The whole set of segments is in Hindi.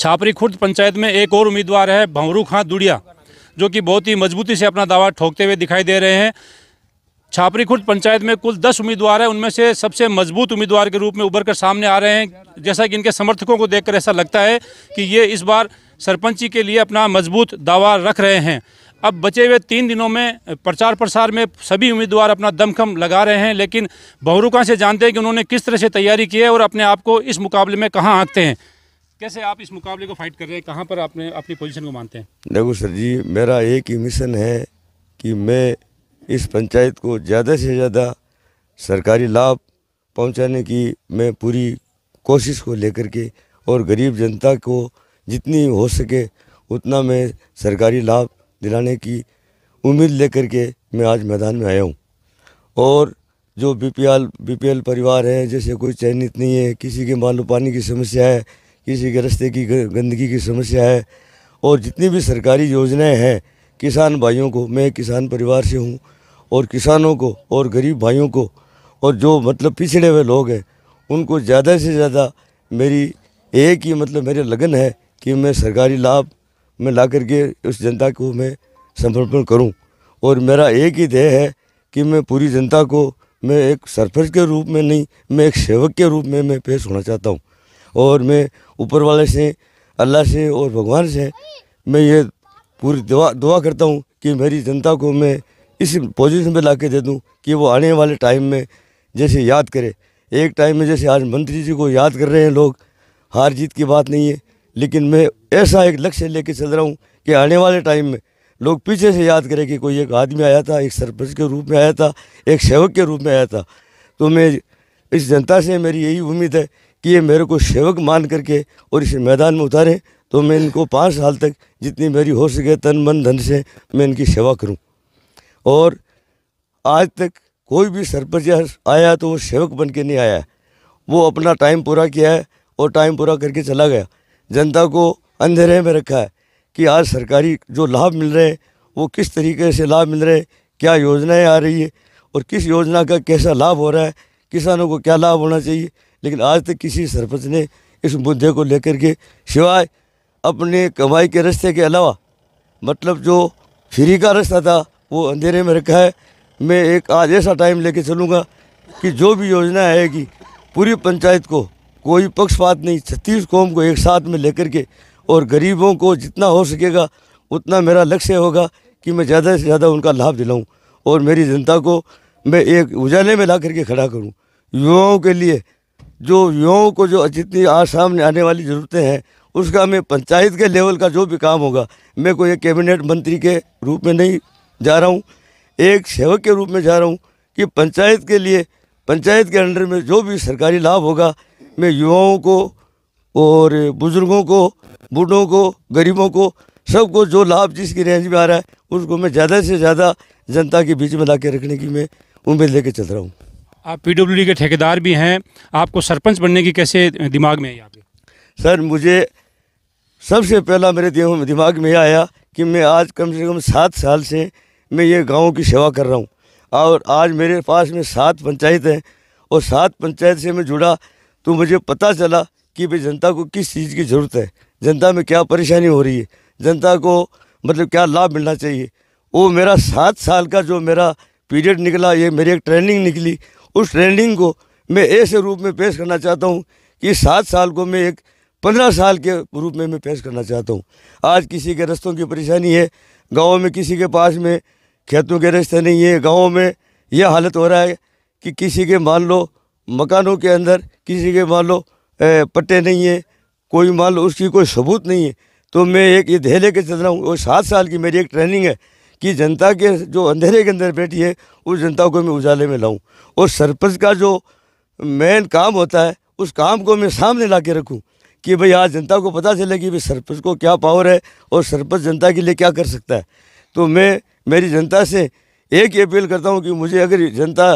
छापरी खुर्द पंचायत में एक और उम्मीदवार है भंवरू खां दुड़िया जो कि बहुत ही मजबूती से अपना दावा ठोकते हुए दिखाई दे रहे हैं छापरी खुर्द पंचायत में कुल दस उम्मीदवार हैं उनमें से सबसे मजबूत उम्मीदवार के रूप में उभर कर सामने आ रहे हैं जैसा कि इनके समर्थकों को देखकर ऐसा लगता है कि ये इस बार सरपंची के लिए अपना मजबूत दावा रख रहे हैं अब बचे हुए तीन दिनों में प्रचार प्रसार में सभी उम्मीदवार अपना दमखम लगा रहे हैं लेकिन बहुरुका से जानते हैं कि उन्होंने किस तरह से तैयारी की है और अपने आप को इस मुकाबले में कहाँ आँखते हैं कैसे आप इस मुकाबले को फाइट कर रहे हैं कहाँ पर आपने अपनी पोजीशन को मानते हैं देखो सर जी मेरा एक ही मिशन है कि मैं इस पंचायत को ज़्यादा से ज़्यादा सरकारी लाभ पहुँचाने की मैं पूरी कोशिश को लेकर के और गरीब जनता को जितनी हो सके उतना मैं सरकारी लाभ दिलाने की उम्मीद लेकर के मैं आज मैदान में आया हूँ और जो बीपीएल बीपीएल परिवार है जैसे कोई चयनित नहीं है किसी के मालू पानी की समस्या है किसी के रस्ते की गंदगी की समस्या है और जितनी भी सरकारी योजनाएं हैं किसान भाइयों को मैं किसान परिवार से हूँ और किसानों को और गरीब भाइयों को और जो मतलब पिछड़े हुए लोग हैं उनको ज़्यादा से ज़्यादा मेरी एक ही मतलब मेरे लगन है कि मैं सरकारी लाभ में ला करके उस जनता को मैं समर्पण करूँ और मेरा एक ही ध्येय है कि मैं पूरी जनता को मैं एक सरपंच के रूप में नहीं मैं एक सेवक के रूप में मैं पेश होना चाहता हूं और मैं ऊपर वाले से अल्लाह से और भगवान से मैं ये पूरी दुआ दुआ करता हूँ कि मेरी जनता को मैं इस पोजीशन पे ला के दे दूँ कि वो आने वाले टाइम में जैसे याद करे एक टाइम में जैसे आज मंत्री जी को याद कर रहे हैं लोग हार जीत की बात नहीं है लेकिन मैं ऐसा एक लक्ष्य ले चल रहा हूँ कि आने वाले टाइम में लोग पीछे से याद करें कि कोई एक आदमी आया था एक सरपंच के रूप में आया था एक सेवक के रूप में आया था तो मैं इस जनता से मेरी यही उम्मीद है कि ये मेरे को सेवक मान करके और इस मैदान में उतारे तो मैं इनको पाँच साल तक जितनी मेरी हो सके तन मन धन से मैं इनकी सेवा करूं और आज तक कोई भी सरपंच आया तो वो सेवक बन के नहीं आया वो अपना टाइम पूरा किया है और टाइम पूरा करके चला गया जनता को अंधेरे में रखा है कि आज सरकारी जो लाभ मिल रहे हैं वो किस तरीके से लाभ मिल रहे हैं क्या योजनाएं आ रही है और किस योजना का कैसा लाभ हो रहा है किसानों को क्या लाभ होना चाहिए लेकिन आज तक किसी सरपंच ने इस मुद्दे को लेकर के सिवाय अपने कमाई के रास्ते के अलावा मतलब जो फ्री का रास्ता था वो अंधेरे में रखा है मैं एक आज ऐसा टाइम लेके चलूँगा कि जो भी योजना आएगी पूरी पंचायत को कोई पक्षपात नहीं छत्तीस कौम को एक साथ में लेकर के और गरीबों को जितना हो सकेगा उतना मेरा लक्ष्य होगा कि मैं ज़्यादा से ज़्यादा उनका लाभ दिलाऊं और मेरी जनता को मैं एक उजाले में ला करके खड़ा करूं युवाओं के लिए जो युवाओं को जो जितनी आज सामने आने वाली ज़रूरतें हैं उसका मैं पंचायत के लेवल का जो भी काम होगा मैं कोई एक कैबिनेट मंत्री के रूप में नहीं जा रहा हूँ एक सेवक के रूप में जा रहा हूँ कि पंचायत के लिए पंचायत के अंडर में जो भी सरकारी लाभ होगा मैं युवाओं को और बुज़ुर्गों को बूढ़ों को गरीबों को सबको जो लाभ जिसकी रेंज में आ रहा है उसको मैं ज़्यादा से ज़्यादा जनता के बीच में ला के रखने की मैं उम्मीद लेके चल रहा हूँ आप पीडब्ल्यूडी के ठेकेदार भी हैं आपको सरपंच बनने की कैसे दिमाग में आई आपके सर मुझे सबसे पहला मेरे दिमाग में आया कि मैं आज कम से कम सात साल से मैं ये गाँव की सेवा कर रहा हूँ और आज मेरे पास में सात पंचायत हैं और सात पंचायत से मैं जुड़ा तो मुझे पता चला कि भाई जनता को किस चीज़ की ज़रूरत है जनता में क्या परेशानी हो रही है जनता को मतलब क्या लाभ मिलना चाहिए वो मेरा सात साल का जो मेरा पीरियड निकला ये मेरी एक ट्रेनिंग निकली उस ट्रेनिंग को मैं ऐसे रूप में पेश करना चाहता हूँ कि सात साल को मैं एक पंद्रह साल के रूप में मैं पेश करना चाहता हूँ आज किसी के रस्तों की परेशानी है गाँव में किसी के पास में खेतों के रस्ते नहीं है गाँव में यह हालत हो रहा है कि किसी के मान लो मकानों के अंदर किसी के मान लो पट्टे नहीं है कोई मान लो उसकी कोई सबूत नहीं है तो मैं एक ये धैले के चल रहा हूँ और सात साल की मेरी एक ट्रेनिंग है कि जनता के जो अंधेरे के अंदर बैठी है उस जनता को मैं उजाले में लाऊं और सरपंच का जो मेन काम होता है उस काम को मैं सामने ला के रखूँ कि भाई आज जनता को पता चले कि भाई सरपंच को क्या पावर है और सरपंच जनता के लिए क्या कर सकता है तो मैं मेरी जनता से एक ही अपील करता हूँ कि मुझे अगर जनता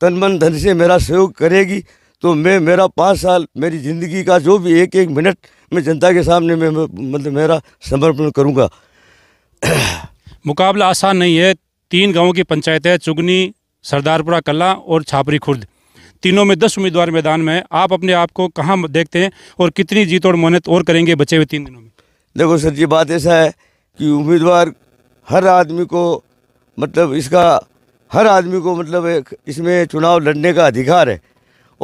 तन मन धन से मेरा सहयोग करेगी तो मैं मेरा पाँच साल मेरी ज़िंदगी का जो भी एक एक मिनट मैं जनता के सामने मैं मतलब मेरा समर्पण करूँगा मुकाबला आसान नहीं है तीन गाँव की पंचायतें चुगनी सरदारपुरा कला और छापरी खुर्द तीनों में दस उम्मीदवार मैदान में आप अपने आप को कहाँ देखते हैं और कितनी जीत और मेहनत और करेंगे बचे हुए तीन दिनों में देखो सर जी बात ऐसा है कि उम्मीदवार हर आदमी को मतलब इसका हर आदमी को मतलब एक इसमें चुनाव लड़ने का अधिकार है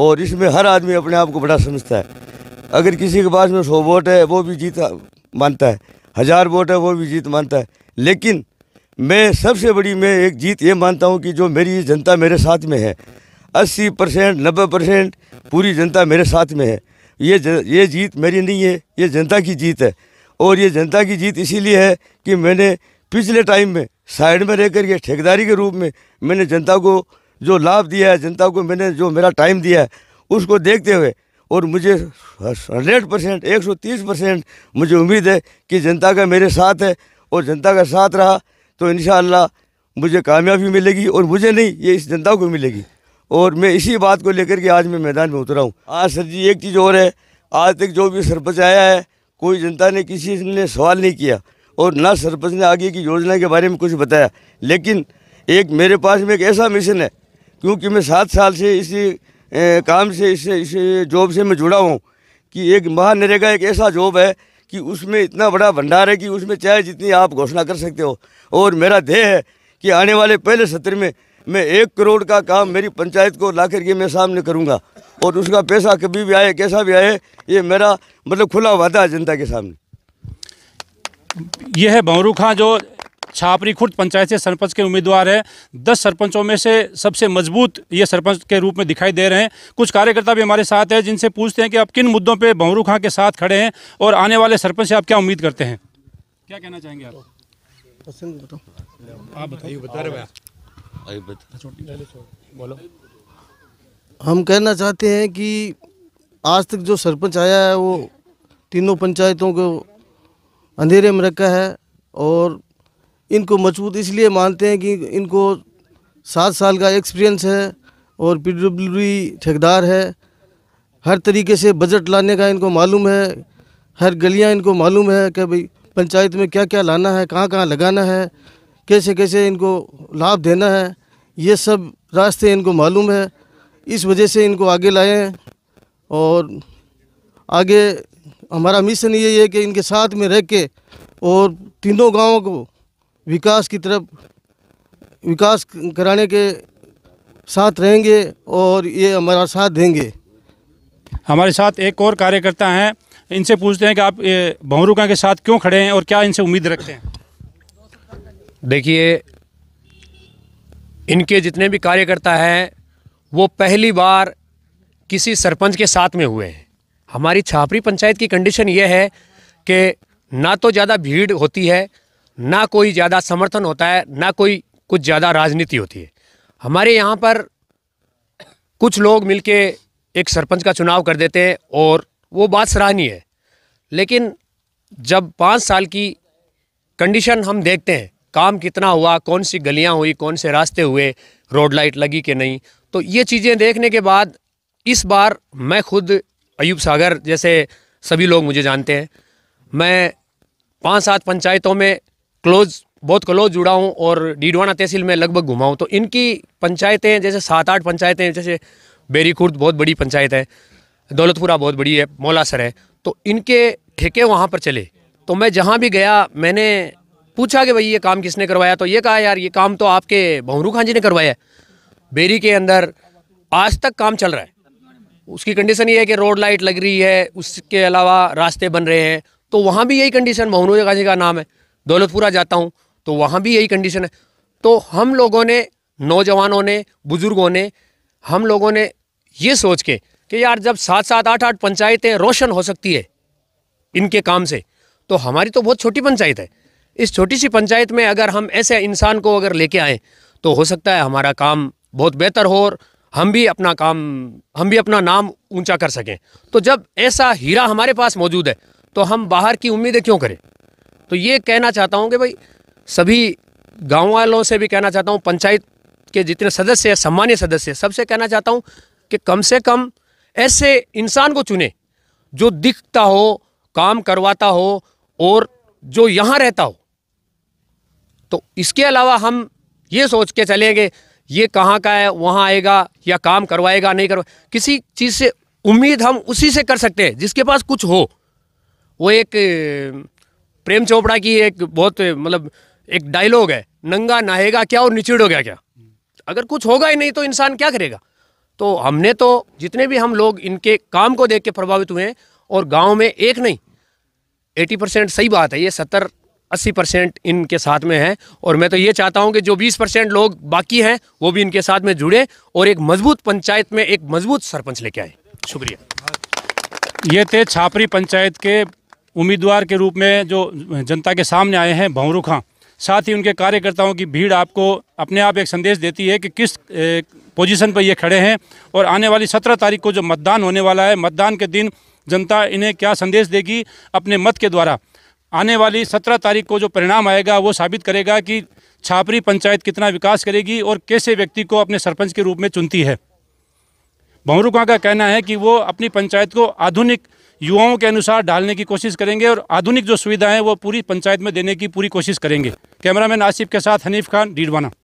और इसमें हर आदमी अपने आप को बड़ा समझता है अगर किसी के पास में सौ वोट है वो भी जीत मानता है हज़ार वोट है वो भी जीत मानता है लेकिन मैं सबसे बड़ी मैं एक जीत ये मानता हूँ कि जो मेरी जनता मेरे साथ में है अस्सी परसेंट नब्बे परसेंट पूरी जनता मेरे साथ में है ये ज, ये जीत मेरी नहीं है ये जनता की जीत है और ये जनता की जीत इसीलिए है कि मैंने पिछले टाइम में साइड में रह करके ठेकेदारी के रूप में मैंने जनता को जो लाभ दिया है जनता को मैंने जो मेरा टाइम दिया है उसको देखते हुए और मुझे हंड्रेड परसेंट एक सौ तीस परसेंट मुझे उम्मीद है कि जनता का मेरे साथ है और जनता का साथ रहा तो इन मुझे कामयाबी मिलेगी और मुझे नहीं ये इस जनता को मिलेगी और मैं इसी बात को लेकर के आज मैं मैदान में उतरा हूँ आज सर जी एक चीज़ और है आज तक जो भी सरपंच आया है कोई जनता ने किसी ने सवाल नहीं किया और ना सरपंच ने आगे की योजना के बारे में कुछ बताया लेकिन एक मेरे पास में एक ऐसा मिशन है क्योंकि मैं सात साल से इसी काम से इस जॉब से मैं जुड़ा हूँ कि एक महानरेगा एक ऐसा जॉब है कि उसमें इतना बड़ा भंडार है कि उसमें चाहे जितनी आप घोषणा कर सकते हो और मेरा ध्येय है कि आने वाले पहले सत्र में मैं एक करोड़ का काम मेरी पंचायत को ला करके मैं सामने करूँगा और उसका पैसा कभी भी आए कैसा भी आए ये मेरा मतलब खुला वादा है जनता के सामने यह है बमरू खां जो छापरी खुर्द पंचायत से सरपंच के उम्मीदवार है दस सरपंचों में से सबसे मजबूत ये सरपंच के रूप में दिखाई दे रहे हैं कुछ कार्यकर्ता भी हमारे साथ हैं जिनसे पूछते हैं कि आप किन मुद्दों पर बहरू खां के साथ खड़े हैं और आने वाले सरपंच से आप क्या उम्मीद करते हैं क्या कहना चाहेंगे आप हम कहना चाहते हैं कि आज तक जो सरपंच आया है वो तीनों पंचायतों को अंधेरे में रखा है और इनको मजबूत इसलिए मानते हैं कि इनको सात साल का एक्सपीरियंस है और पी डब्ल्यू ठेकेदार है हर तरीके से बजट लाने का इनको मालूम है हर गलियां इनको मालूम है कि भाई पंचायत में क्या क्या लाना है कहाँ कहाँ लगाना है कैसे कैसे इनको लाभ देना है ये सब रास्ते इनको मालूम है इस वजह से इनको आगे लाए हैं और आगे हमारा मिशन ये है कि इनके साथ में रह के और तीनों गाँव को विकास की तरफ विकास कराने के साथ रहेंगे और ये हमारा साथ देंगे हमारे साथ एक और कार्यकर्ता हैं इनसे पूछते हैं कि आप भवरुका के साथ क्यों खड़े हैं और क्या इनसे उम्मीद रखते हैं देखिए इनके जितने भी कार्यकर्ता हैं वो पहली बार किसी सरपंच के साथ में हुए हैं हमारी छापरी पंचायत की कंडीशन ये है कि ना तो ज़्यादा भीड़ होती है ना कोई ज़्यादा समर्थन होता है ना कोई कुछ ज़्यादा राजनीति होती है हमारे यहाँ पर कुछ लोग मिलके एक सरपंच का चुनाव कर देते हैं और वो बात सराहनीय है लेकिन जब पाँच साल की कंडीशन हम देखते हैं काम कितना हुआ कौन सी गलियाँ हुई कौन से रास्ते हुए रोड लाइट लगी कि नहीं तो ये चीज़ें देखने के बाद इस बार मैं खुद अयूब सागर जैसे सभी लोग मुझे जानते हैं मैं पांच सात पंचायतों में क्लोज बहुत क्लोज जुड़ा हूँ और डीडवाना तहसील में लगभग घुमा हूँ तो इनकी पंचायतें जैसे सात आठ पंचायतें जैसे बेरी खुर्द बहुत बड़ी पंचायत है दौलतपुरा बहुत बड़ी है मौलासर है तो इनके ठेके वहाँ पर चले तो मैं जहाँ भी गया मैंने पूछा कि भाई ये काम किसने करवाया तो ये कहा यार ये काम तो आपके भवरू खान जी ने करवाया है बेरी के अंदर आज तक काम चल रहा है उसकी कंडीशन ये है कि रोड लाइट लग रही है उसके अलावा रास्ते बन रहे हैं तो वहाँ भी यही कंडीशन भवनू खान जी का नाम है दौलतपुरा जाता हूँ तो वहाँ भी यही कंडीशन है तो हम लोगों ने नौजवानों ने बुज़ुर्गों ने हम लोगों ने ये सोच के कि यार जब सात सात आठ आठ पंचायतें रोशन हो सकती है इनके काम से तो हमारी तो बहुत छोटी पंचायत है इस छोटी सी पंचायत में अगर हम ऐसे इंसान को अगर लेके आए तो हो सकता है हमारा काम बहुत बेहतर हो और हम भी अपना काम हम भी अपना नाम ऊंचा कर सकें तो जब ऐसा हीरा हमारे पास मौजूद है तो हम बाहर की उम्मीदें क्यों करें तो ये कहना चाहता हूँ कि भाई सभी गाँव वालों से भी कहना चाहता हूँ पंचायत के जितने सदस्य हैं सम्मान्य सदस्य सबसे कहना चाहता हूँ कि कम से कम ऐसे इंसान को चुने जो दिखता हो काम करवाता हो और जो यहाँ रहता हो तो इसके अलावा हम ये सोच के चलेंगे ये कहाँ का है वहाँ आएगा या काम करवाएगा नहीं करवा किसी चीज़ से उम्मीद हम उसी से कर सकते हैं जिसके पास कुछ हो वो एक प्रेम चोपड़ा की एक बहुत मतलब एक डायलॉग है नंगा नाहेगा क्या और निचोड़ोगा क्या अगर कुछ होगा ही नहीं तो इंसान क्या करेगा तो हमने तो जितने भी हम लोग इनके काम को देख के प्रभावित हुए हैं और गांव में एक नहीं 80 परसेंट सही बात है ये सत्तर अस्सी परसेंट इनके साथ में है और मैं तो ये चाहता हूँ कि जो बीस परसेंट लोग बाकी हैं वो भी इनके साथ में जुड़े और एक मजबूत पंचायत में एक मजबूत सरपंच लेके आए शुक्रिया ये थे छापरी पंचायत के उम्मीदवार के रूप में जो जनता के सामने आए हैं भंवरू खां साथ ही उनके कार्यकर्ताओं की भीड़ आपको अपने आप एक संदेश देती है कि किस पोजीशन पर ये खड़े हैं और आने वाली सत्रह तारीख को जो मतदान होने वाला है मतदान के दिन जनता इन्हें क्या संदेश देगी अपने मत के द्वारा आने वाली सत्रह तारीख को जो परिणाम आएगा वो साबित करेगा कि छापरी पंचायत कितना विकास करेगी और कैसे व्यक्ति को अपने सरपंच के रूप में चुनती है भंवरू का कहना है कि वो अपनी पंचायत को आधुनिक युवाओं के अनुसार ढालने की कोशिश करेंगे और आधुनिक जो सुविधाएं वो पूरी पंचायत में देने की पूरी कोशिश करेंगे कैमरामैन आसिफ के साथ हनीफ खान डीडवाना